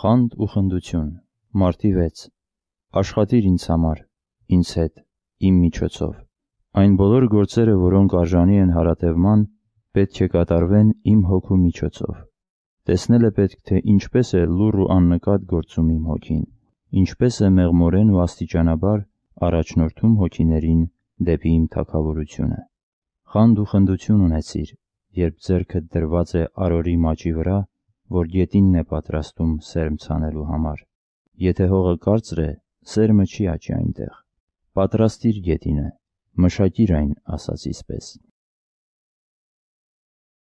Խանդ ու խնդություն, մարտի 6։ Աշխատիր ինձ համար, ինձ հետ, իմ միջոցով։ Այն բոլոր գործերը, որոնք արժանի են հարատևման, պետք է կատարվեն իմ հոգու միջոցով։ Տեսնել է պետք, թե ինչպես է լուր ու աննկատ գործում իմ հոգին, ինչպես է մեղմորեն ու աստիճանաբար առաջնորդում հոգիներին դեպի իմ թակավորությունը։ Խանդ ու խնդություն ունեցիր, երբ ձերքդ դրված է արորի մաճի վրա, որ գետինն է պատրաստում սերմ ցանելու համար։ Եթե հողը կարծր է, սերմը չի աճի այնտեղ։ Պատրաստիր գետինը, մշակիր այն ասացիս պես։